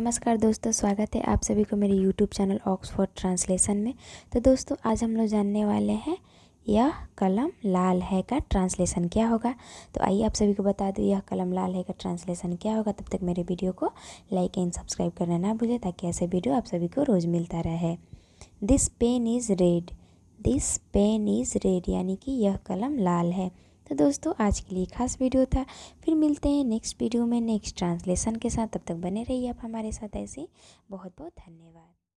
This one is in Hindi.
नमस्कार दोस्तों स्वागत है आप सभी को मेरे YouTube चैनल ऑक्सफोर्ड ट्रांसलेशन में तो दोस्तों आज हम लोग जानने वाले हैं यह कलम लाल है का ट्रांसलेशन क्या होगा तो आइए आप सभी को बता दूँ यह कलम लाल है का ट्रांसलेशन क्या होगा तब तक मेरे वीडियो को लाइक एंड सब्सक्राइब करना ना भूलें ताकि ऐसे वीडियो आप सभी को रोज़ मिलता रहे this pen is red this pen is red यानी कि यह कलम लाल है तो दोस्तों आज के लिए खास वीडियो था फिर मिलते हैं नेक्स्ट वीडियो में नेक्स्ट ट्रांसलेशन के साथ तब तक बने रहिए आप हमारे साथ ऐसे बहुत बहुत धन्यवाद